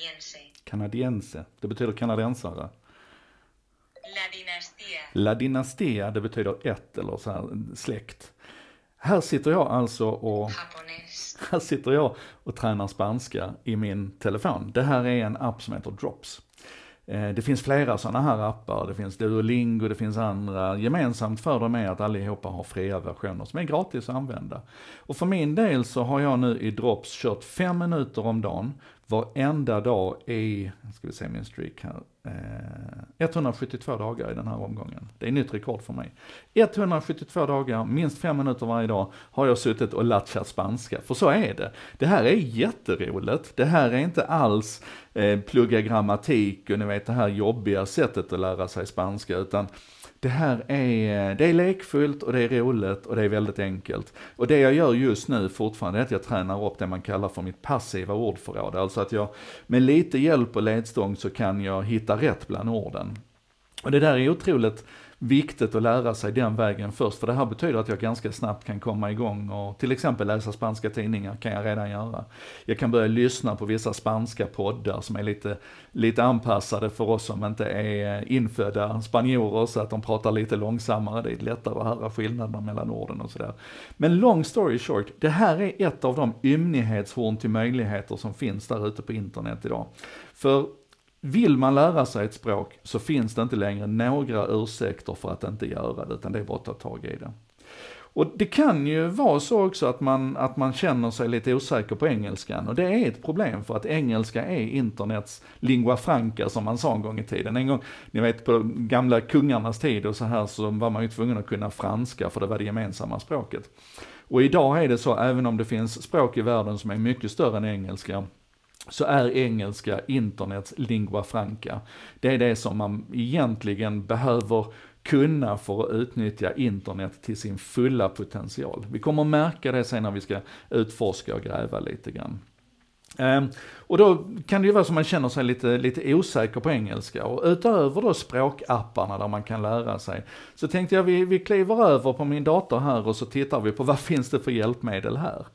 Canadiense. Canadiense. Det betyder kanadensare. La dinastia. La dinastia, det betyder ett eller så här, släkt. Här sitter jag alltså och... Japones. Här sitter jag och tränar spanska i min telefon. Det här är en app som heter Drops. Eh, det finns flera sådana här appar, det finns Duolingo, det finns andra. Gemensamt för dem är att allihopa har fria versioner som är gratis att använda. Och för min del så har jag nu i Drops kört fem minuter om dagen varenda dag i, ska vi se min streak här, eh, 172 dagar i den här omgången. Det är nytt rekord för mig. 172 dagar, minst 5 minuter varje dag har jag suttit och latchat spanska, för så är det. Det här är jätteroligt, det här är inte alls eh, plugga grammatik och ni vet det här jobbiga sättet att lära sig spanska, utan det här är, eh, det är lekfullt och det är roligt och det är väldigt enkelt. Och det jag gör just nu fortfarande är att jag tränar upp det man kallar för mitt passiva ordförråd. Alltså att jag med lite hjälp och ledstång så kan jag hitta rätt bland orden. Och det där är otroligt viktigt att lära sig den vägen först, för det här betyder att jag ganska snabbt kan komma igång och till exempel läsa spanska tidningar kan jag redan göra. Jag kan börja lyssna på vissa spanska poddar som är lite, lite anpassade för oss som inte är infödda spanjorer, så att de pratar lite långsammare, det är lättare att höra skillnaderna mellan orden och sådär. Men long story short, det här är ett av de ymnighetshorn till möjligheter som finns där ute på internet idag. För vill man lära sig ett språk så finns det inte längre några ursäkter för att inte göra det, utan det är bara att ta tag i det. Och det kan ju vara så också att man, att man känner sig lite osäker på engelskan och det är ett problem för att engelska är internets lingua franca som man sa en gång i tiden. En gång, ni vet på gamla kungarnas tid och så här så var man ju tvungen att kunna franska för det var det gemensamma språket. Och idag är det så, även om det finns språk i världen som är mycket större än engelska, så är engelska internets lingua franca. Det är det som man egentligen behöver kunna för att utnyttja internet till sin fulla potential. Vi kommer märka det sen när vi ska utforska och gräva lite grann. Ehm, och då kan det ju vara så att man känner sig lite, lite osäker på engelska. Och utöver då språkapparna där man kan lära sig, så tänkte jag vi, vi kliver över på min dator här och så tittar vi på vad finns det för hjälpmedel här.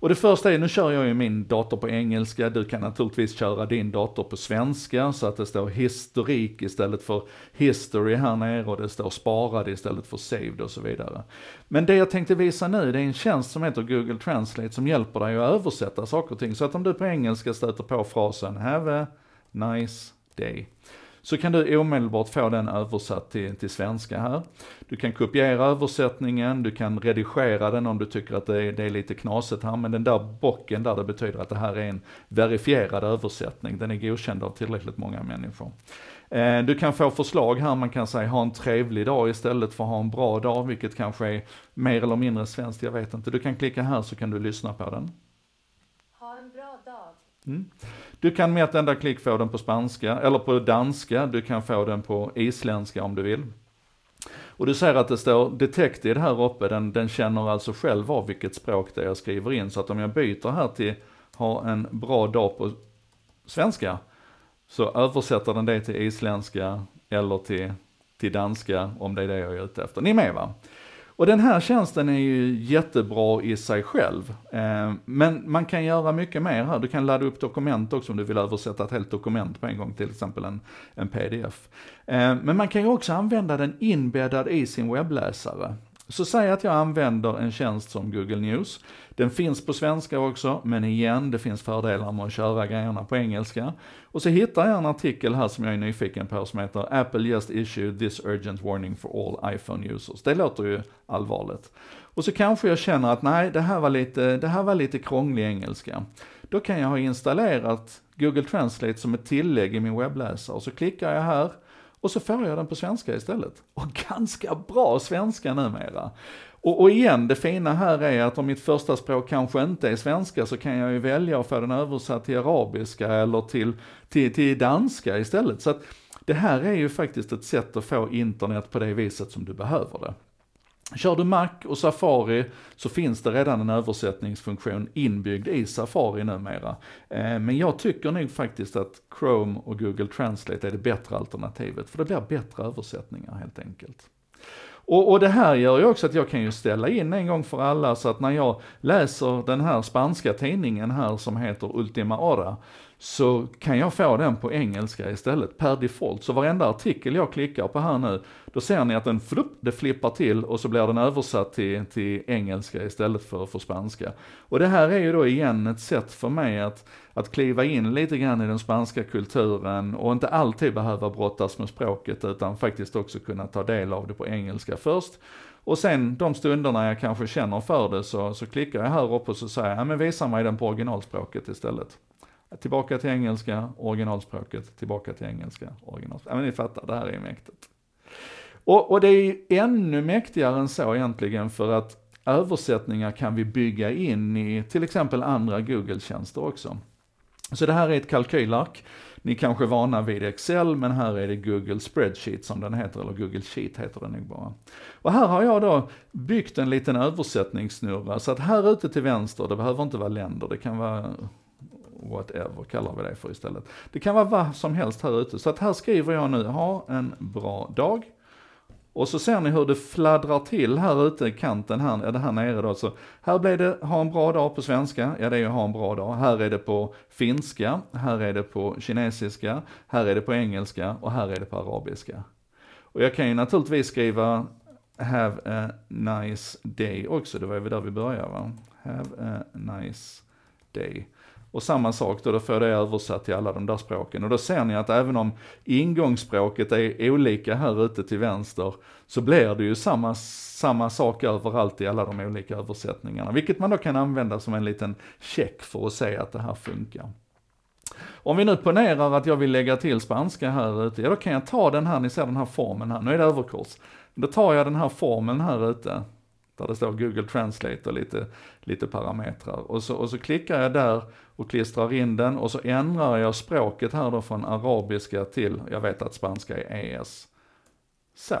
Och det första är, nu kör jag ju min dator på engelska, du kan naturligtvis köra din dator på svenska så att det står historik istället för history här nere och det står sparad istället för saved och så vidare. Men det jag tänkte visa nu, det är en tjänst som heter Google Translate som hjälper dig att översätta saker och ting. Så att om du på engelska stöter på frasen have a nice day så kan du omedelbart få den översatt till, till svenska här. Du kan kopiera översättningen, du kan redigera den om du tycker att det är, det är lite knasigt här, men den där bocken där det betyder att det här är en verifierad översättning, den är godkänd av tillräckligt många människor. Eh, du kan få förslag här, man kan säga ha en trevlig dag istället för ha en bra dag, vilket kanske är mer eller mindre svenskt, jag vet inte. Du kan klicka här så kan du lyssna på den. Mm. Du kan med ett enda klick få den på spanska, eller på danska, du kan få den på isländska om du vill. Och du ser att det står Detected här uppe, den, den känner alltså själv av vilket språk det är jag skriver in. Så att om jag byter här till ha en bra dag på svenska, så översätter den det till isländska eller till, till danska om det är det jag är ute efter. Ni är med va? Och den här tjänsten är ju jättebra i sig själv. Eh, men man kan göra mycket mer här. Du kan ladda upp dokument också om du vill översätta ett helt dokument på en gång, till exempel en, en pdf. Eh, men man kan ju också använda den inbäddad i sin webbläsare. Så säg att jag använder en tjänst som Google News. Den finns på svenska också, men igen, det finns fördelar med att köra grejerna på engelska. Och så hittar jag en artikel här som jag är nyfiken på som heter “Apple just issued this urgent warning for all iPhone users”. Det låter ju allvarligt. Och så kanske jag känner att nej, det här var lite, det här var lite krånglig engelska. Då kan jag ha installerat Google Translate som ett tillägg i min webbläsare. Så klickar jag här och så får jag den på svenska istället. Och ganska bra svenska numera. Och, och igen, det fina här är att om mitt första språk kanske inte är svenska så kan jag ju välja att få den översatt till arabiska eller till, till, till danska istället. Så att det här är ju faktiskt ett sätt att få internet på det viset som du behöver det. Kör du Mac och Safari så finns det redan en översättningsfunktion inbyggd i Safari numera. Eh, men jag tycker nog faktiskt att Chrome och Google Translate är det bättre alternativet, för det blir bättre översättningar helt enkelt. Och, och, det här gör ju också att jag kan ju ställa in en gång för alla så att när jag läser den här spanska tidningen här som heter Ultima Hora så kan jag få den på engelska istället per default. Så varenda artikel jag klickar på här nu, då ser ni att den flupp, det flippar till och så blir den översatt till, till engelska istället för, för spanska. Och det här är ju då igen ett sätt för mig att, att kliva in lite grann i den spanska kulturen och inte alltid behöva brottas med språket utan faktiskt också kunna ta del av det på engelska först. Och sen de stunderna jag kanske känner för det så, så klickar jag här uppe och så säger jag, ja men visa mig den på originalspråket istället. Tillbaka till engelska, originalspråket, tillbaka till engelska, originalspråket. Ja, men ni fattar, det här är mäktigt. Och, och det är ännu mäktigare än så egentligen för att översättningar kan vi bygga in i till exempel andra Google-tjänster också. Så det här är ett kalkylark. Ni kanske är vana vid Excel, men här är det Google Spreadsheet som den heter, eller Google Sheet heter den nog bara. Och här har jag då byggt en liten översättningssnurra, så att här ute till vänster, det behöver inte vara länder, det kan vara whatever kallar vi det för istället. Det kan vara vad som helst här ute. Så att här skriver jag nu, ha en bra dag. Och så ser ni hur det fladdrar till här ute i kanten här, eller här nere då. Så här blir det ha en bra dag på svenska, ja det är ju ha en bra dag. Här är det på finska, här är det på kinesiska, här är det på engelska och här är det på arabiska. Och jag kan ju naturligtvis skriva have a nice day också, det var ju där vi började va? Have a nice day. Och samma sak då, då får jag det översatt till alla de där språken. Och då ser ni att även om ingångsspråket är olika här ute till vänster, så blir det ju samma, samma sak överallt i alla de olika översättningarna. Vilket man då kan använda som en liten check för att se att det här funkar. Om vi nu ponerar att jag vill lägga till spanska här ute, ja då kan jag ta den här, ni ser den här formen här, nu är det överkurs. Då tar jag den här formeln här ute, där det står Google Translate och lite, lite parametrar. Och så, och så klickar jag där och klistrar in den och så ändrar jag språket här då från arabiska till, jag vet att spanska är ES. Så.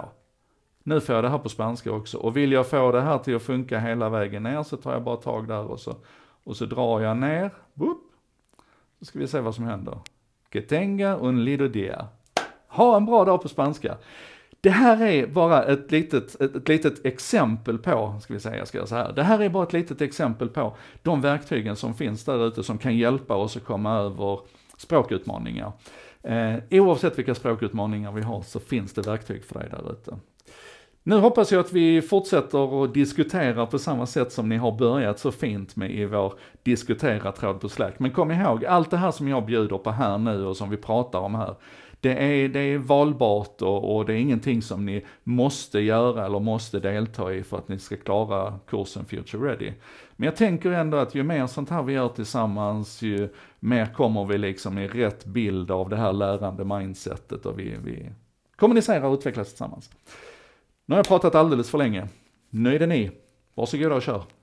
Nu får jag det här på spanska också och vill jag få det här till att funka hela vägen ner så tar jag bara tag där och så, och så drar jag ner, Boop. Så ska vi se vad som händer. Que tenga un lido dia. Ha en bra dag på spanska. Det här är bara ett litet, ett, ett litet exempel på, ska vi säga, ska jag säga, det här är bara ett litet exempel på de verktygen som finns där ute som kan hjälpa oss att komma över språkutmaningar. Eh, oavsett vilka språkutmaningar vi har så finns det verktyg för dig där ute. Nu hoppas jag att vi fortsätter att diskutera på samma sätt som ni har börjat så fint med i vår diskutera-tråd på Slack. Men kom ihåg, allt det här som jag bjuder på här nu och som vi pratar om här, det är, det är valbart och, och det är ingenting som ni måste göra eller måste delta i för att ni ska klara kursen Future Ready. Men jag tänker ändå att ju mer sånt här vi gör tillsammans, ju mer kommer vi liksom i rätt bild av det här lärande mindsetet och vi, vi kommunicerar och utvecklas tillsammans. Nu har jag pratat alldeles för länge. Nu är det ni. Varsågoda och kör.